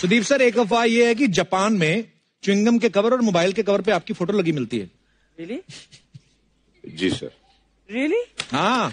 Sudeep sir एक अफवाह यह है कि जापान में चुंगम के कवर और मोबाइल के कवर पे आपकी फोटो लगी मिलती है रियली जी सर रियली हाँ